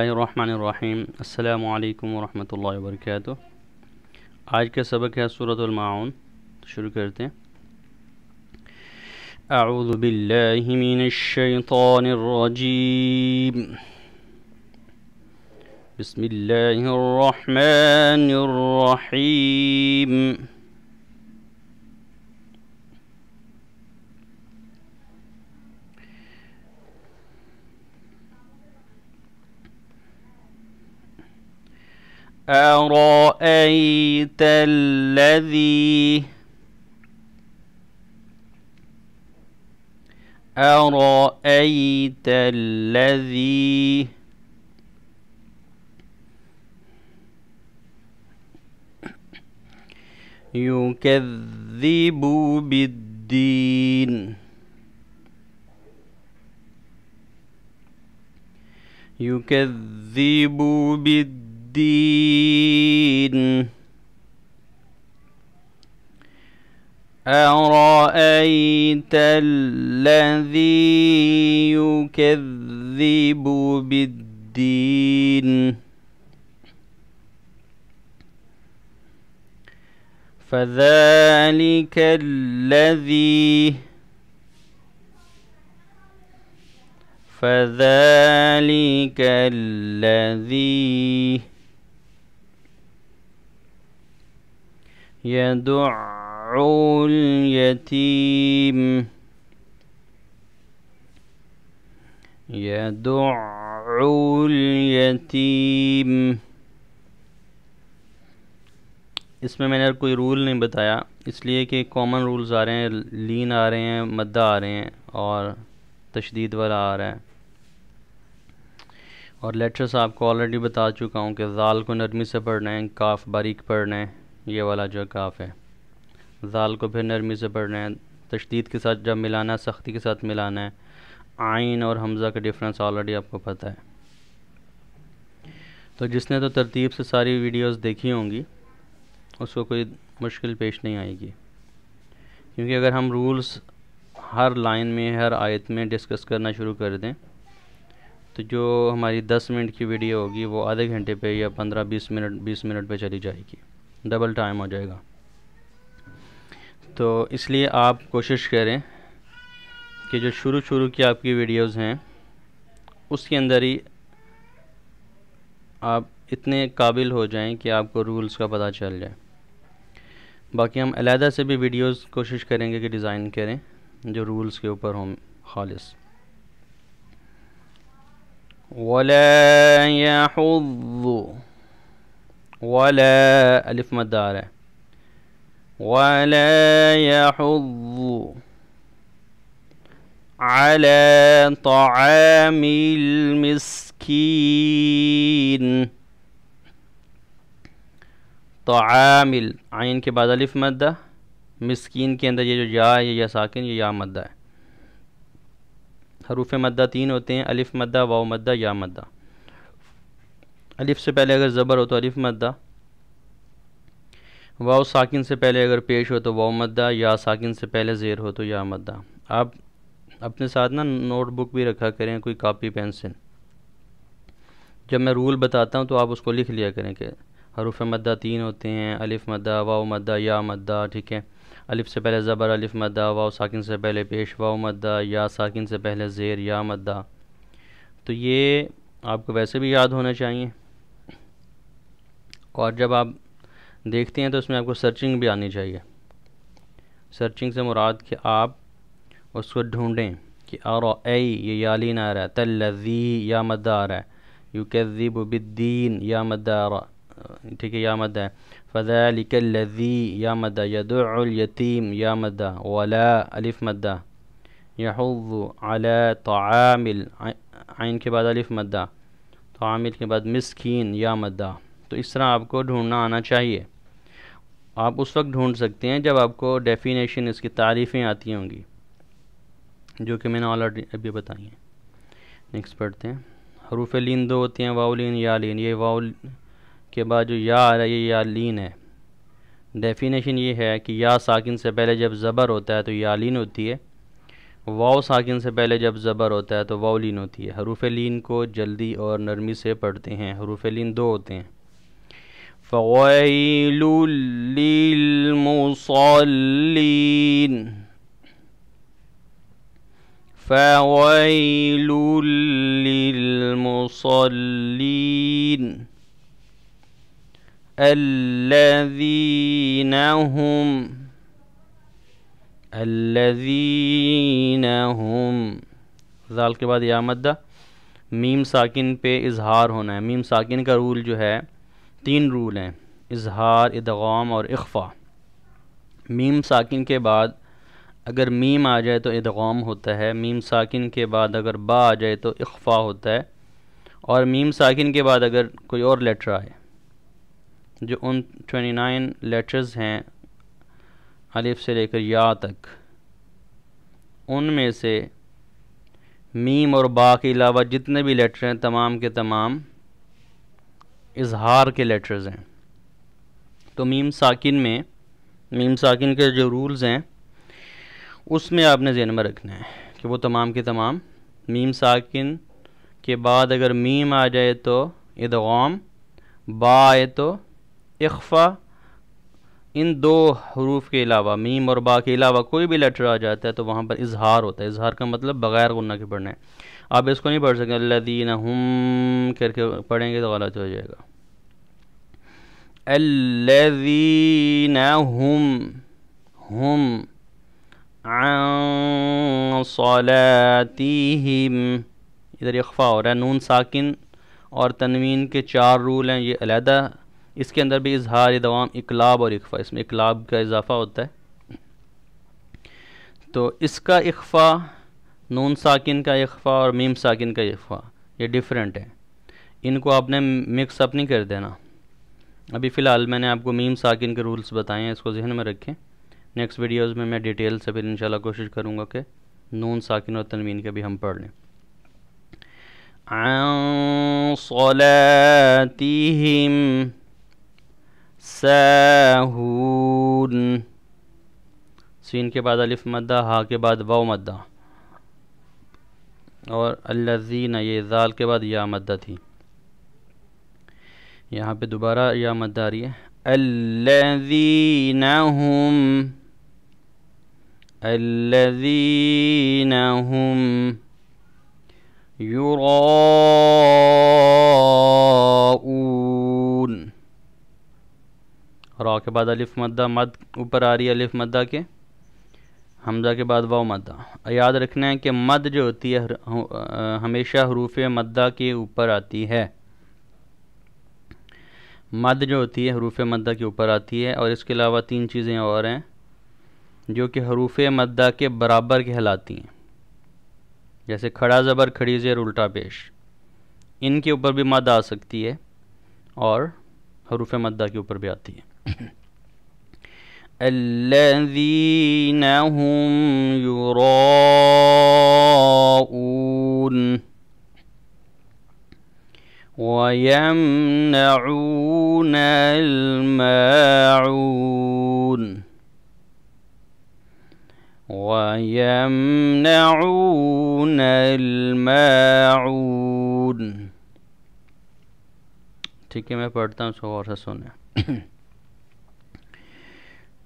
الله الرحمن الرحيم السلام عليكم ورحمة الله وبركاته آج کا سبق ہے سورة المعون شروع کرتے أعوذ بالله من الشيطان الرجيم بسم الله الرحمن الرحيم أرأيت الذي أرأيت الذي يكذب بالدين يكذب بالدين الدين أرأيت الذي يكذب بالدين فذلك الذي فذلك الذي يدع اليتيم يدع اليتيم इसमें मैंने कोई रूल नहीं बताया इसलिए कि कॉमन रूल्स आ रहे हैं लीन आ रहे हैं मद्दा आ रहे हैं और तशदीद वाला आ रहा है और लेटर्स आपको ऑलरेडी बता चुका हूँ कि जाल को नरमी से पढ़ना है काफ बारीक पढ़ना है ये वाला जो काफ़ है जाल को फिर नरमी से पढ़ना है तशदीद के साथ जब मिलाना है सख्ती के साथ मिलाना है आइन और हमज़ा का डिफरेंस ऑलरेडी आपको पता है तो जिसने तो तरतीब से सारी वीडियोस देखी होंगी उसको कोई मुश्किल पेश नहीं आएगी क्योंकि अगर हम रूल्स हर लाइन में हर आयत में डिस्कस करना शुरू कर दें तो जो हमारी 10 मिनट की वीडियो होगी वो आधे घंटे पे या 15-20 मिनट 20 मिनट पे चली जाएगी डबल टाइम हो जाएगा तो इसलिए आप कोशिश करें कि जो शुरू शुरू की आपकी वीडियोस हैं उसके अंदर ही आप इतने काबिल हो जाएं कि आपको रूल्स का पता चल जाए बाकी हम अलहदा से भी वीडियोस कोशिश करेंगे कि डिज़ाइन करें जो रूल्स के ऊपर हों खालिश वला ولا ألف مدارة ولا يحض على طعام المسكين طعام عين کے بعد الف مدہ مسكين کے اندر یہ جو جا یہ ساکن یہ یا مدہ ہے حروف مدہ تین ہوتے ہیں الف مدہ واو مدہ یا مدہ अलिफ से पहले अगर ज़बर हो तो अलिफ मद्दा वाव साकिन से पहले अगर पेश हो तो वाव मद्दा या साकिन से पहले ज़ेर हो तो या मद्दा आप अपने साथ ना नोटबुक भी रखा करें कोई कापी पेंसिल जब मैं रूल बताता हूँ तो आप उसको लिख लिया करें कि हरूफ मद्दा तीन होते हैं अलिफ मद्दा वाव मद्दा या मद्दा ठीक है अलिफ से पहले ज़बर अलिफ मद्दा वाव साकिन से पहले पेश वाव मद्दा या साकिन से पहले ज़ेर या मद्दा तो ये आपको वैसे भी याद होना चाहिए और जब आप देखते हैं तो उसमें आपको सर्चिंग भी आनी चाहिए सर्चिंग से मुराद कि आप उसको ढूंढें कि और ए ये यालिन आ रहा है लज़ी या मद्दा आ रहा है यू कैब बिद्दीन या मदार ठीक है या मद्दा लज़ी या मद यदीम या मद्दा वला अलिफ मद्दा यहज़ अला तआमिल आइन के बाद अलिफ मद्दा तआमिल के बाद मिसकीन या मदा तो इस तरह आपको ढूंढना आना चाहिए आप उस वक्त ढूंढ सकते हैं जब आपको डेफिनेशन इसकी तारीफ़ें आती होंगी जो कि मैंने ऑलरेडी अभी बताई हैं नेक्स्ट पढ़ते हैं हरूफ लीन दो होती हैं वाउलिन या लीन ये वाउल के बाद जो या आ रहा है ये या लीन है डेफिनेशन ये है कि या साकिन से पहले जब ज़बर होता है तो या लीन होती है वाव साकिन से पहले जब ज़बर होता है तो वाउलिन होती है हरूफ लीन को जल्दी और नरमी से पढ़ते हैं हरूफ लीन दो होते हैं فويل للمصلين فويل للمصلين الذين هم الذين هم ذال کے بعد یا مدہ میم ساکن پہ اظہار ہونا ہے میم ساکن جو ہے तीन रूल हैं इजहार इदगाम और इखफा मीम साकिन के बाद अगर मीम आ जाए तो इदगाम होता है मीम साकिन के बाद अगर बा आ जाए तो इखफा होता है और मीम साकिन के बाद अगर कोई और लेटर आए जो उन 29 लेटर्स हैं अलिफ से लेकर या तक उनमें से मीम और बा के अलावा जितने भी लेटर हैं तमाम के तमाम इजहार के लेटर्स हैं तो मीम साकिन में मीम साकिन के जो रूल्स हैं उसमें आपने जहन में रखना है कि वो तमाम के तमाम मीम साकिन के बाद अगर मीम आ जाए तो इदगाम बा आए तो इख्फ़ा इन दो हरूफ के अलावा मीम और बा के अलावा कोई भी लेटर आ जाता है तो वहाँ पर इजहार होता है इजहार का मतलब बग़ैर गुना के पढ़ना है आप इसको नहीं पढ़ सकते लदीन हम करके पढ़ेंगे तो गलत हो जाएगा अल्लादीन हम हम सलातीम इधर अखफा हो रहा है नून साकिन और तनवीन के चार रूल हैं ये अलहदा इसके अंदर भी इजहार दवाम इकलाब और इकफ़ा इसमें इकलाब का इजाफा होता है तो इसका इकफ़ा नून साकिन का इकफ़ा और मीम साकिन का इकफ़ा ये डिफरेंट है इनको आपने मिक्सअप नहीं कर देना अभी फ़िलहाल मैंने आपको मीम साकिन के रूल्स बताए हैं इसको जहन में रखें नेक्स्ट वीडियोज़ में मैं डिटेल से फिर इंशाल्लाह कोशिश करूँगा कि नून साकिन और तनवीन के भी हम पढ़ लें عن صلاتهم सहून सीन के बाद अलिफ मद्दा हा के बाद वाव मद्दा और अल्लाजीन ये जाल के बाद या मद्दा थी यहाँ पे दोबारा या मद्दा आ रही है अल्लाजीन हम अल्लाजीन हम यूरा रॉ के बाद अलिफ मद्दा मद ऊपर आ रही है अलिफ मद्दा के हमजा के बाद वाव मद्दा याद रखना है कि मद जो होती है हमेशा हरूफ मद्दा के ऊपर आती है मद जो होती है हरूफ मद्दा के ऊपर आती है और इसके अलावा तीन चीज़ें और हैं जो कि हरूफ मद्दा के बराबर कहलाती हैं जैसे खड़ा ज़बर खड़ी ज़ेर उल्टा पेश इनके ऊपर भी मद आ सकती है और हरूफ मद्दा के ऊपर भी आती है الذين هم يراءون ويمنعون الماعون ويمنعون الماعون ठीक है मैं पढ़ता हूँ उसको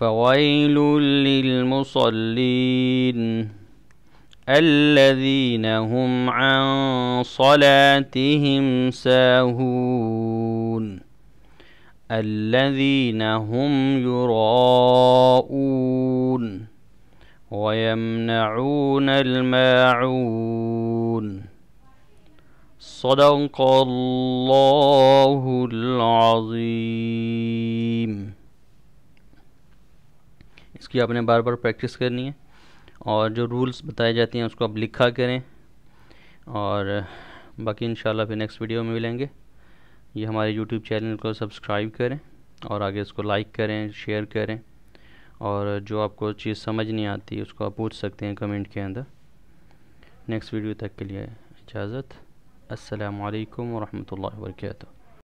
فويل للمصلين الذين هم عن صلاتهم ساهون الذين هم يراءون ويمنعون الماعون صدق الله العظيم इसकी आपने बार बार प्रैक्टिस करनी है और जो रूल्स बताए जाती हैं उसको आप लिखा करें और बाकी इन फिर नेक्स्ट वीडियो में मिलेंगे ये हमारे यूट्यूब चैनल को सब्सक्राइब करें और आगे इसको लाइक करें शेयर करें और जो आपको चीज़ समझ नहीं आती उसको आप पूछ सकते हैं कमेंट के अंदर नेक्स्ट वीडियो तक के लिए इजाज़त असलकम वरहमल वर्का